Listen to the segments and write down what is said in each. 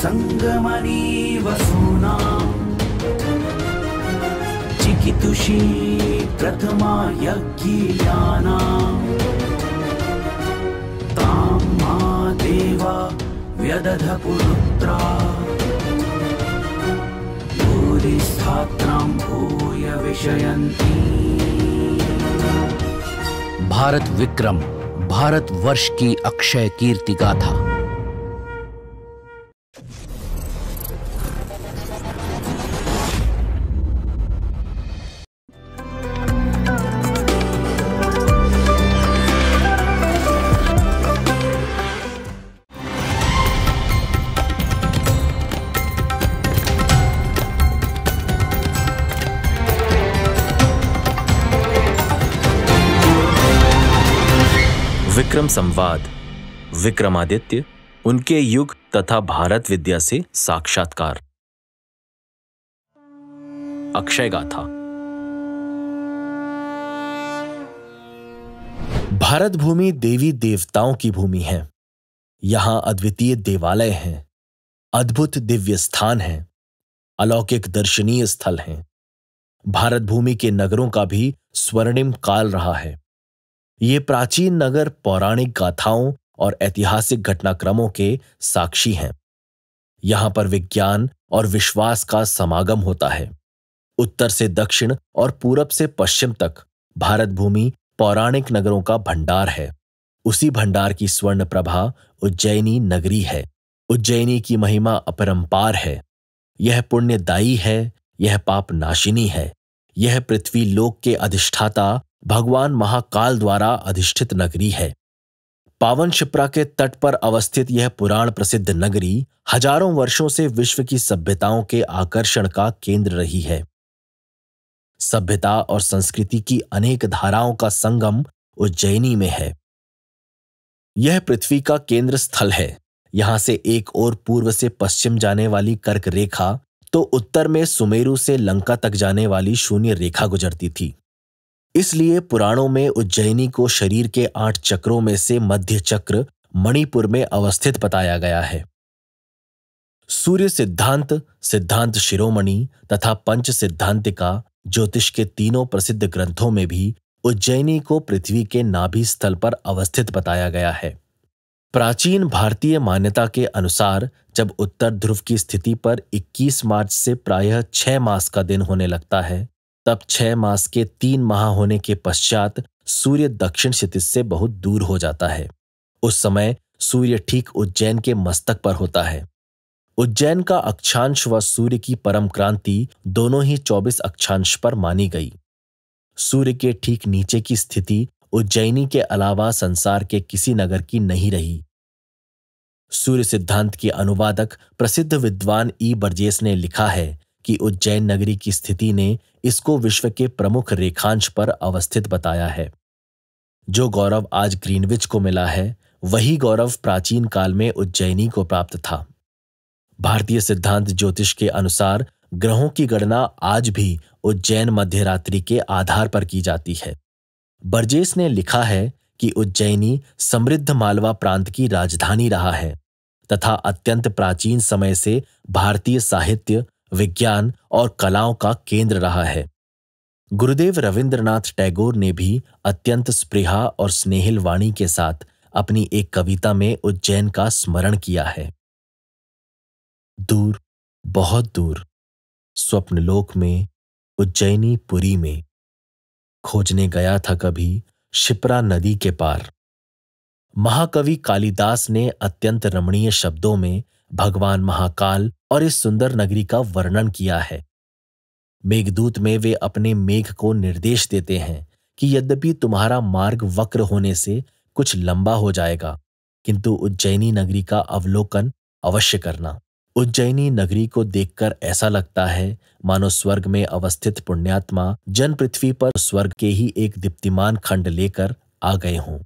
संगमनी सूनाम् चिकितुषी प्रथमा यज्ञियाना तां मा देवा व्यदधपुरुत्रा भूरिस्थात्रां भूय विषयन्ती भारत विक्रम भारत वर्ष की अक्षय कीर्ति गाथा विक्रम संवाद विक्रमादित्य उनके युग तथा भारत विद्या से साक्षात्कार अक्षय गाथा भारत भूमि देवी देवताओं की भूमि है यहां अद्वितीय देवालय हैं अद्भुत दिव्य स्थान हैं अलौकिक दर्शनीय स्थल हैं भारत भूमि के नगरों का भी स्वर्णिम काल रहा है ये प्राचीन नगर पौराणिक गाथाओं और ऐतिहासिक घटनाक्रमों के साक्षी हैं यहां पर विज्ञान और विश्वास का समागम होता है उत्तर से दक्षिण और पूरब से पश्चिम तक भारत भूमि पौराणिक नगरों का भंडार है उसी भंडार की स्वर्ण प्रभा उज्जैनी नगरी है उज्जैनी की महिमा अपरंपार है यह पुण्यदायी है यह पाप नाशिनी है यह पृथ्वी लोक के अधिष्ठाता भगवान महाकाल द्वारा अधिष्ठित नगरी है पावन शिप्रा के तट पर अवस्थित यह पुराण प्रसिद्ध नगरी हजारों वर्षों से विश्व की सभ्यताओं के आकर्षण का केंद्र रही है सभ्यता और संस्कृति की अनेक धाराओं का संगम उज्जैनी में है यह पृथ्वी का केंद्र स्थल है यहां से एक और पूर्व से पश्चिम जाने वाली कर्क रेखा तो उत्तर में सुमेरु से लंका तक जाने वाली शून्य रेखा गुजरती थी इसलिए पुराणों में उज्जैनी को शरीर के आठ चक्रों में से मध्य चक्र मणिपुर में अवस्थित बताया गया है सूर्य सिद्धांत सिद्धांत शिरोमणि तथा पंच सिद्धांतिका ज्योतिष के तीनों प्रसिद्ध ग्रंथों में भी उज्जैनी को पृथ्वी के नाभि स्थल पर अवस्थित बताया गया है प्राचीन भारतीय मान्यता के अनुसार जब उत्तर ध्रुव की स्थिति पर 21 मार्च से प्रायः 6 मास का दिन होने लगता है तब छह मास के तीन माह होने के पश्चात सूर्य दक्षिण क्षितिज से बहुत दूर हो जाता है उस समय सूर्य ठीक उज्जैन के मस्तक पर होता है उज्जैन का अक्षांश व सूर्य की परम क्रांति दोनों ही 24 अक्षांश पर मानी गई सूर्य के ठीक नीचे की स्थिति उज्जैनी के अलावा संसार के किसी नगर की नहीं रही सूर्य सिद्धांत के अनुवादक प्रसिद्ध विद्वान ई बर्जेस ने लिखा है कि उज्जैन नगरी की स्थिति ने इसको विश्व के प्रमुख रेखांश पर अवस्थित बताया है जो गौरव आज ग्रीनविच को मिला है वही गौरव प्राचीन काल में उज्जैनी को प्राप्त था भारतीय सिद्धांत ज्योतिष के अनुसार ग्रहों की गणना आज भी उज्जैन मध्यरात्रि के आधार पर की जाती है बर्जेस ने लिखा है कि उज्जैनी समृद्ध मालवा प्रांत की राजधानी रहा है तथा अत्यंत प्राचीन समय से भारतीय साहित्य विज्ञान और कलाओं का केंद्र रहा है गुरुदेव रविंद्रनाथ टैगोर ने भी अत्यंत स्प्रिहा और स्नेहिल वाणी के साथ अपनी एक कविता में उज्जैन का स्मरण किया है दूर बहुत दूर स्वप्नलोक में उज्जैनी पुरी में खोजने गया था कभी शिप्रा नदी के पार महाकवि कालिदास ने अत्यंत रमणीय शब्दों में भगवान महाकाल और इस सुंदर नगरी का वर्णन किया है मेघदूत में वे अपने मेघ को निर्देश देते हैं कि यद्यपि तुम्हारा मार्ग वक्र होने से कुछ लंबा हो जाएगा किंतु उज्जैनी नगरी का अवलोकन अवश्य करना उज्जैनी नगरी को देखकर ऐसा लगता है मानो स्वर्ग में अवस्थित पुण्यात्मा जन पृथ्वी पर स्वर्ग के ही एक दीप्तिमान खंड लेकर आ गए हों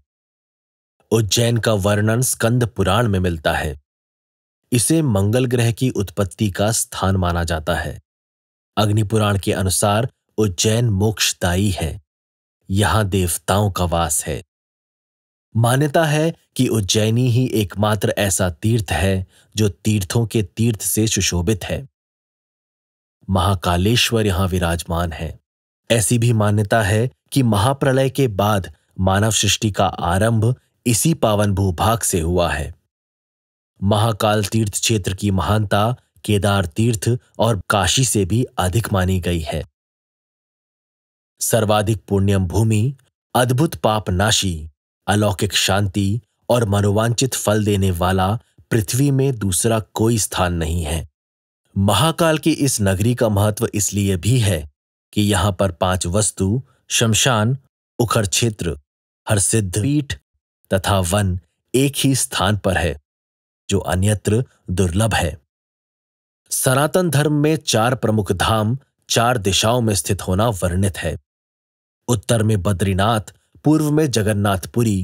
उज्जैन का वर्णन स्कंद पुराण में मिलता है इसे मंगल ग्रह की उत्पत्ति का स्थान माना जाता है अग्निपुराण के अनुसार उज्जैन मोक्षदायी है यहां देवताओं का वास है मान्यता है कि उज्जैनी ही एकमात्र ऐसा तीर्थ है जो तीर्थों के तीर्थ से सुशोभित है महाकालेश्वर यहां विराजमान है ऐसी भी मान्यता है कि महाप्रलय के बाद मानव सृष्टि का आरंभ इसी पावन भूभाग से हुआ है महाकाल तीर्थ क्षेत्र की महानता केदार तीर्थ और काशी से भी अधिक मानी गई है सर्वाधिक पुण्यम भूमि अद्भुत पाप नाशी अलौकिक शांति और मनोवांचित फल देने वाला पृथ्वी में दूसरा कोई स्थान नहीं है महाकाल की इस नगरी का महत्व इसलिए भी है कि यहां पर पांच वस्तु शमशान उखर क्षेत्र हरसिद्ध पीठ तथा वन एक ही स्थान पर है जो अन्यत्र दुर्लभ है सनातन धर्म में चार प्रमुख धाम चार दिशाओं में स्थित होना वर्णित है उत्तर में बद्रीनाथ पूर्व में जगन्नाथपुरी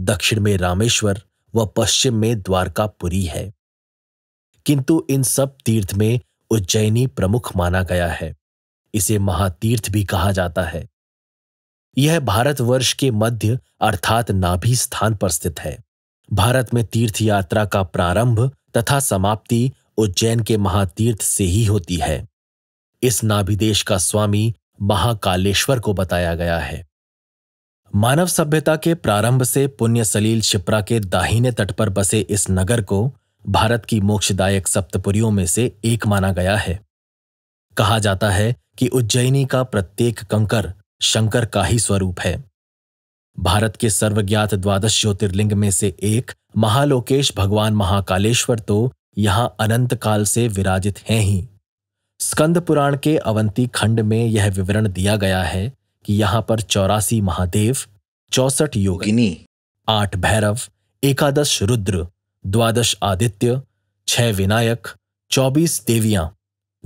दक्षिण में रामेश्वर व पश्चिम में द्वारकापुरी है किंतु इन सब तीर्थ में उज्जैनी प्रमुख माना गया है इसे महातीर्थ भी कहा जाता है यह भारतवर्ष के मध्य अर्थात नाभि स्थान पर स्थित है भारत में तीर्थ यात्रा का प्रारंभ तथा समाप्ति उज्जैन के महातीर्थ से ही होती है इस नाभिदेश का स्वामी महाकालेश्वर को बताया गया है मानव सभ्यता के प्रारंभ से पुण्य सलील शिप्रा के दाहिने तट पर बसे इस नगर को भारत की मोक्षदायक सप्तपुरियों में से एक माना गया है कहा जाता है कि उज्जैनी का प्रत्येक कंकर शंकर का ही स्वरूप है भारत के सर्वज्ञात द्वादश ज्योतिर्लिंग में से एक महालोकेश भगवान महाकालेश्वर तो यहां अनंत काल से विराजित हैं ही स्कंद पुराण के अवंती खंड में यह विवरण दिया गया है कि यहां पर चौरासी महादेव चौसठ योगिनी आठ भैरव एकादश रुद्र द्वादश आदित्य छह विनायक चौबीस देवियां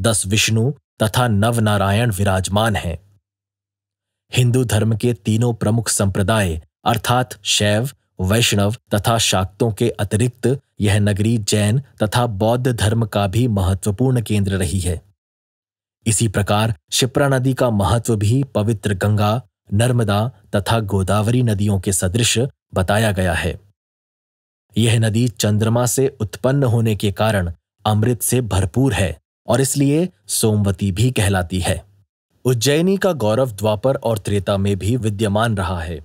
दस विष्णु तथा नव नारायण विराजमान हैं हिंदू धर्म के तीनों प्रमुख संप्रदाय अर्थात शैव वैष्णव तथा शाक्तों के अतिरिक्त यह नगरी जैन तथा बौद्ध धर्म का भी महत्वपूर्ण केंद्र रही है इसी प्रकार शिप्रा नदी का महत्व भी पवित्र गंगा नर्मदा तथा गोदावरी नदियों के सदृश बताया गया है यह नदी चंद्रमा से उत्पन्न होने के कारण अमृत से भरपूर है और इसलिए सोमवती भी कहलाती है उज्जैनी का गौरव द्वापर और त्रेता में भी विद्यमान रहा है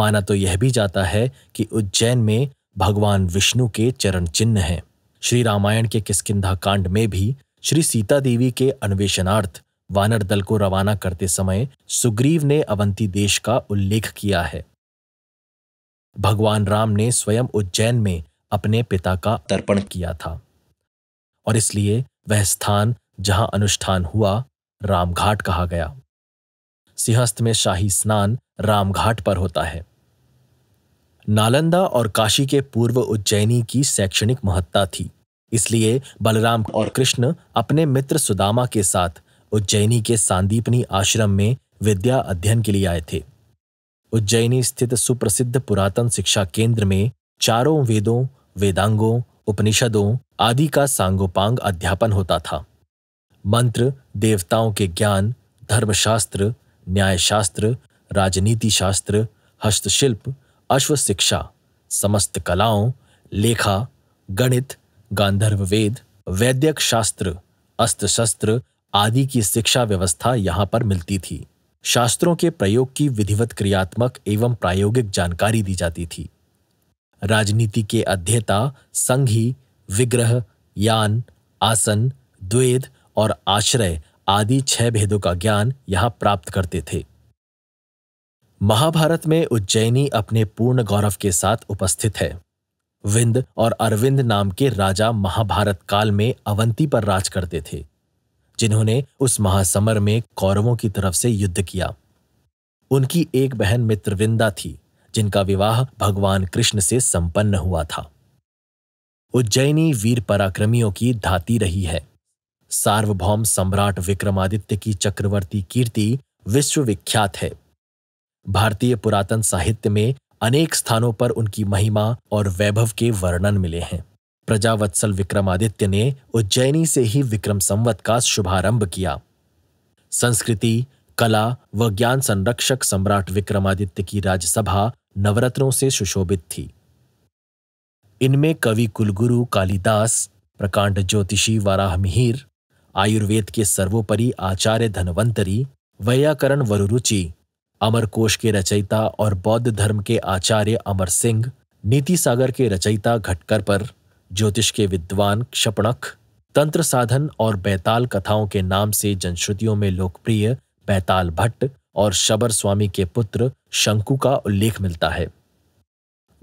माना तो यह भी जाता है कि उज्जैन में भगवान विष्णु के चरण चिन्ह हैं श्री रामायण के किसकिधा कांड में भी श्री सीता देवी के अन्वेषणार्थ वानर दल को रवाना करते समय सुग्रीव ने अवंती देश का उल्लेख किया है भगवान राम ने स्वयं उज्जैन में अपने पिता का तर्पण किया था और इसलिए वह स्थान जहां अनुष्ठान हुआ रामघाट कहा गया सिंहस्थ में शाही स्नान रामघाट पर होता है नालंदा और काशी के पूर्व उज्जैनी की शैक्षणिक महत्ता थी इसलिए बलराम और कृष्ण अपने मित्र सुदामा के साथ उज्जैनी के सांदीपनी आश्रम में विद्या अध्ययन के लिए आए थे उज्जैनी स्थित सुप्रसिद्ध पुरातन शिक्षा केंद्र में चारों वेदों वेदांगों उपनिषदों आदि का सांगोपांग अध्यापन होता था मंत्र देवताओं के ज्ञान धर्मशास्त्र न्यायशास्त्र राजनीति शास्त्र हस्तशिल्प अश्व शिक्षा समस्त कलाओं लेखा गणित गांधर्व वेद वैद्यक शास्त्र अस्त्र शस्त्र आदि की शिक्षा व्यवस्था यहाँ पर मिलती थी शास्त्रों के प्रयोग की विधिवत क्रियात्मक एवं प्रायोगिक जानकारी दी जाती थी राजनीति के अध्येता संघी विग्रह यान आसन द्वेद और आश्रय आदि छह भेदों का ज्ञान यहां प्राप्त करते थे महाभारत में उज्जैनी अपने पूर्ण गौरव के साथ उपस्थित है विंद और अरविंद नाम के राजा महाभारत काल में अवंती पर राज करते थे जिन्होंने उस महासमर में कौरवों की तरफ से युद्ध किया उनकी एक बहन मित्रविंदा थी जिनका विवाह भगवान कृष्ण से संपन्न हुआ था उज्जैनी वीर पराक्रमियों की धाती रही है सार्वभौम सम्राट विक्रमादित्य की चक्रवर्ती कीर्ति विश्वविख्यात है भारतीय पुरातन साहित्य में अनेक स्थानों पर उनकी महिमा और वैभव के वर्णन मिले हैं प्रजावत्सल विक्रमादित्य ने उज्जैनी से ही विक्रम संवत का शुभारंभ किया संस्कृति कला व ज्ञान संरक्षक सम्राट विक्रमादित्य की राज्यसभा नवरत्नों से सुशोभित थी इनमें कवि कुलगुरु कालिदास प्रकांड ज्योतिषी वाराहमिहिर आयुर्वेद के सर्वोपरि आचार्य धनवंतरी वैयाकरण वरुरुचि अमरकोश के रचयिता और बौद्ध धर्म के आचार्य अमर सिंह नीति सागर के रचयिता घटकर पर ज्योतिष के विद्वान क्षपणख तंत्र साधन और बैताल कथाओं के नाम से जनश्रुतियों में लोकप्रिय बैताल भट्ट और शबर स्वामी के पुत्र शंकु का उल्लेख मिलता है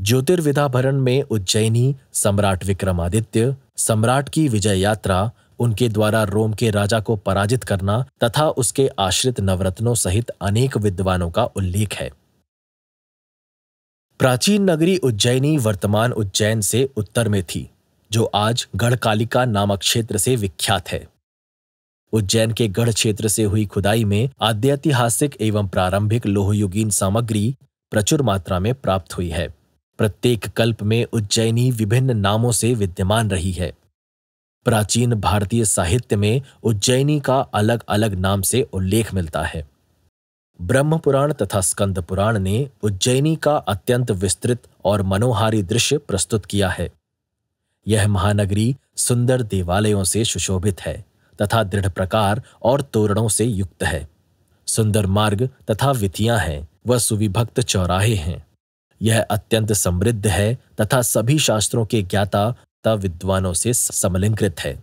ज्योतिर्विधाभरण में उज्जैनी सम्राट विक्रमादित्य सम्राट की विजय यात्रा उनके द्वारा रोम के राजा को पराजित करना तथा उसके आश्रित नवरत्नों सहित अनेक विद्वानों का उल्लेख है प्राचीन नगरी उज्जैनी वर्तमान उज्जैन से उत्तर में थी जो आज गढ़कालिका नामक क्षेत्र से विख्यात है उज्जैन के गढ़ क्षेत्र से हुई खुदाई में आद्यतिहासिक एवं प्रारंभिक लोहयुगीन सामग्री प्रचुर मात्रा में प्राप्त हुई है प्रत्येक कल्प में उज्जैनी विभिन्न नामों से विद्यमान रही है प्राचीन भारतीय साहित्य में उज्जैनी का अलग अलग नाम से उल्लेख मिलता है ब्रह्म पुराण तथा स्कंद पुराण ने उज्जैनी का अत्यंत विस्तृत और मनोहारी दृश्य प्रस्तुत किया है यह महानगरी सुंदर देवालयों से सुशोभित है तथा दृढ़ प्रकार और तोरणों से युक्त है सुंदर मार्ग तथा विधियां हैं व सुविभक्त चौराहे हैं यह अत्यंत समृद्ध है तथा सभी शास्त्रों के ज्ञाता विद्वानों से समलिंकृत है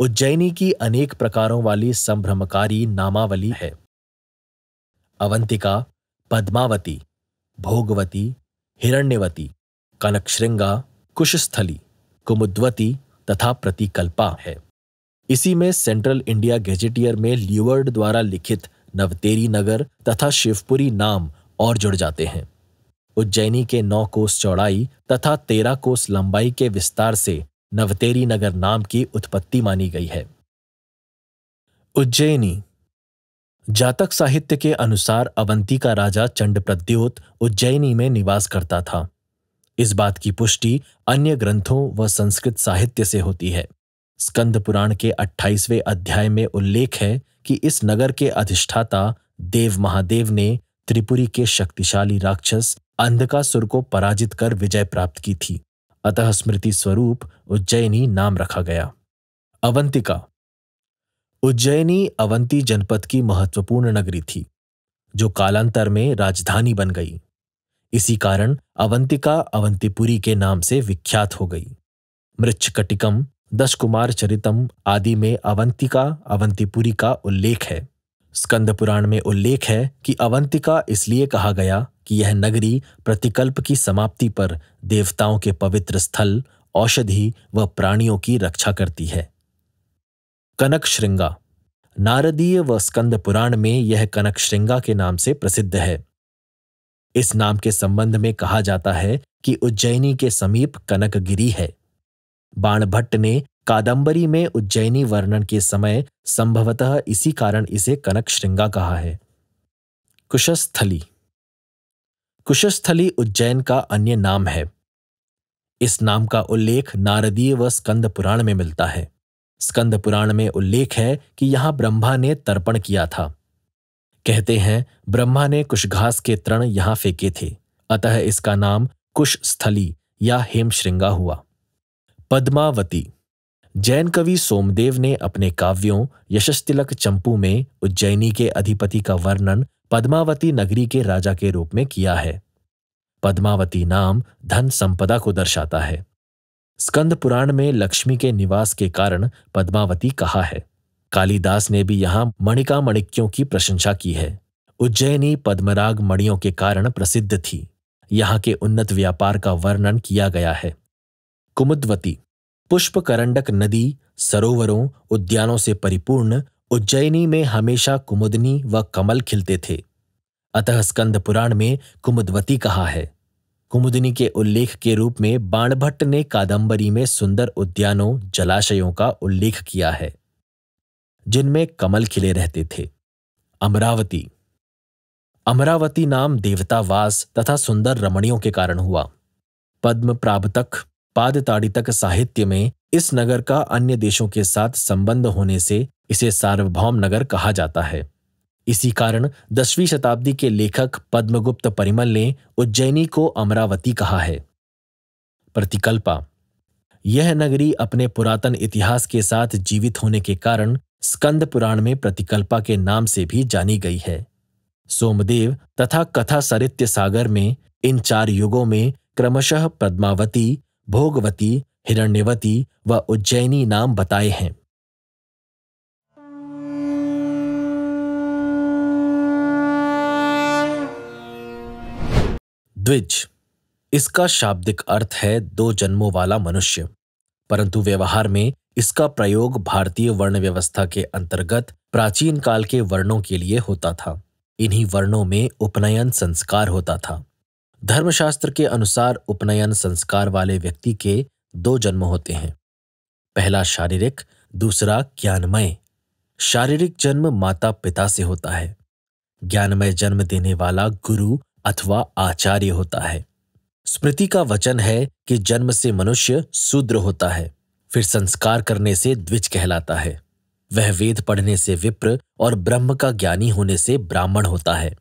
उज्जैनी की अनेक प्रकारों वाली संभ्रमकारी नामावली है अवंतिका पद्मावती भोगवती हिरण्यवती कनकश्रृंगा कुशस्थली कुमुद्वती तथा प्रतिकल्पा है इसी में सेंट्रल इंडिया गेजेटियर में ल्यूवर्ड द्वारा लिखित नवतेरी नगर तथा शिवपुरी नाम और जुड़ जाते हैं उज्जैनी के नौ कोस चौड़ाई तथा तेरह कोस लंबाई के विस्तार से नवतेरी नगर नाम की उत्पत्ति मानी गई है उज्जैनी जातक साहित्य के अनुसार अवंती का राजा चंड प्रद्योत उज्जैनी में निवास करता था इस बात की पुष्टि अन्य ग्रंथों व संस्कृत साहित्य से होती है स्कंद पुराण के 28वें अध्याय में उल्लेख है कि इस नगर के अधिष्ठाता देव महादेव ने त्रिपुरी के शक्तिशाली राक्षस अंधकासुर को पराजित कर विजय प्राप्त की थी अतः स्मृति स्वरूप उज्जैनी नाम रखा गया अवंतिका उज्जैनी अवंती जनपद की महत्वपूर्ण नगरी थी जो कालांतर में राजधानी बन गई इसी कारण अवंतिका अवंतिपुरी के नाम से विख्यात हो गई मृच्छकटिकम दशकुमार चरितम आदि में अवंतिका अवंतिपुरी का उल्लेख है स्कंद पुराण में उल्लेख है कि अवंतिका इसलिए कहा गया कि यह नगरी प्रतिकल्प की समाप्ति पर देवताओं के पवित्र स्थल औषधि व प्राणियों की रक्षा करती है कनक श्रृंगा नारदीय व स्कंद पुराण में यह कनक श्रृंगा के नाम से प्रसिद्ध है इस नाम के संबंध में कहा जाता है कि उज्जैनी के समीप कनकगिरी है बाणभट्ट ने कादंबरी में उज्जैनी वर्णन के समय संभवतः इसी कारण इसे कनक श्रृंगा कहा है कुशस्थली कुशस्थली उज्जैन का अन्य नाम है इस नाम का उल्लेख नारदीय व स्कंद पुराण में मिलता है स्कंद पुराण में उल्लेख है कि यहां ब्रह्मा ने तर्पण किया था कहते हैं ब्रह्मा ने कुशघास के तृण यहां फेंके थे अतः इसका नाम कुशस्थली या हेमश्रृंगा हुआ पद्मावती जैन कवि सोमदेव ने अपने काव्यों यशस्तिलक चंपू में उज्जैनी के अधिपति का वर्णन पद्मावती नगरी के राजा के रूप में किया है पद्मावती नाम धन संपदा को दर्शाता है स्कंद पुराण में लक्ष्मी के निवास के कारण पद्मावती कहा है कालिदास ने भी यहाँ मणिका मणिक्यों की प्रशंसा की है उज्जैनी पद्मराग मणियों के कारण प्रसिद्ध थी यहाँ के उन्नत व्यापार का वर्णन किया गया है कुमुदवती पुष्प करंडक नदी सरोवरों उद्यानों से परिपूर्ण उज्जैनी में हमेशा कुमुदनी व कमल खिलते थे अतः स्कंद पुराण में कुमुदवती कहा है कुमुदिनी के उल्लेख के रूप में बाणभट्ट ने कादंबरी में सुंदर उद्यानों जलाशयों का उल्लेख किया है जिनमें कमल खिले रहते थे अमरावती अमरावती नाम देवतावास तथा सुंदर रमणियों के कारण हुआ पद्म प्राप्तक पादताड़ितक साहित्य में इस नगर का अन्य देशों के साथ संबंध होने से इसे सार्वभौम नगर कहा जाता है इसी कारण दसवीं शताब्दी के लेखक पद्मगुप्त परिमल ने उज्जैनी को अमरावती कहा है प्रतिकल्पा यह नगरी अपने पुरातन इतिहास के साथ जीवित होने के कारण स्कंद पुराण में प्रतिकल्पा के नाम से भी जानी गई है सोमदेव तथा कथा सरित्य सागर में इन चार युगों में क्रमशः पद्मावती भोगवती हिरण्यवती व उज्जैनी नाम बताए हैं द्विज इसका शाब्दिक अर्थ है दो जन्मों वाला मनुष्य परंतु व्यवहार में इसका प्रयोग भारतीय वर्ण व्यवस्था के अंतर्गत प्राचीन काल के वर्णों के लिए होता था इन्हीं वर्णों में उपनयन संस्कार होता था धर्मशास्त्र के अनुसार उपनयन संस्कार वाले व्यक्ति के दो जन्म होते हैं पहला शारीरिक दूसरा ज्ञानमय शारीरिक जन्म माता पिता से होता है ज्ञानमय जन्म देने वाला गुरु अथवा आचार्य होता है स्मृति का वचन है कि जन्म से मनुष्य शूद्र होता है फिर संस्कार करने से द्विज कहलाता है वह वेद पढ़ने से विप्र और ब्रह्म का ज्ञानी होने से ब्राह्मण होता है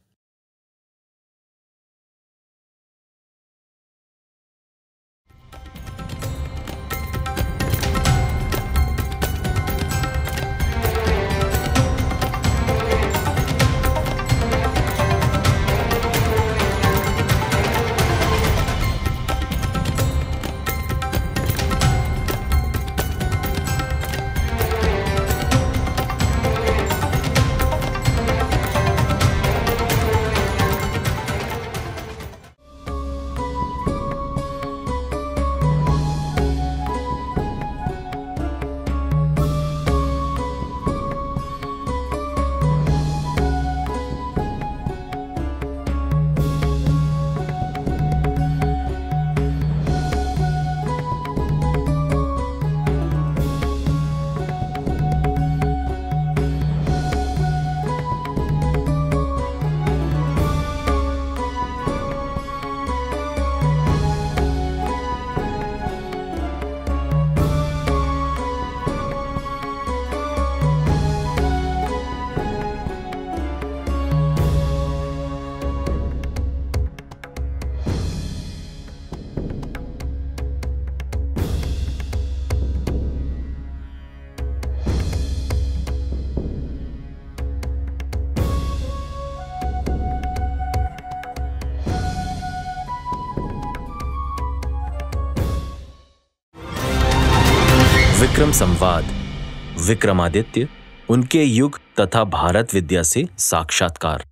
विक्रम संवाद विक्रमादित्य उनके युग तथा भारत विद्या से साक्षात्कार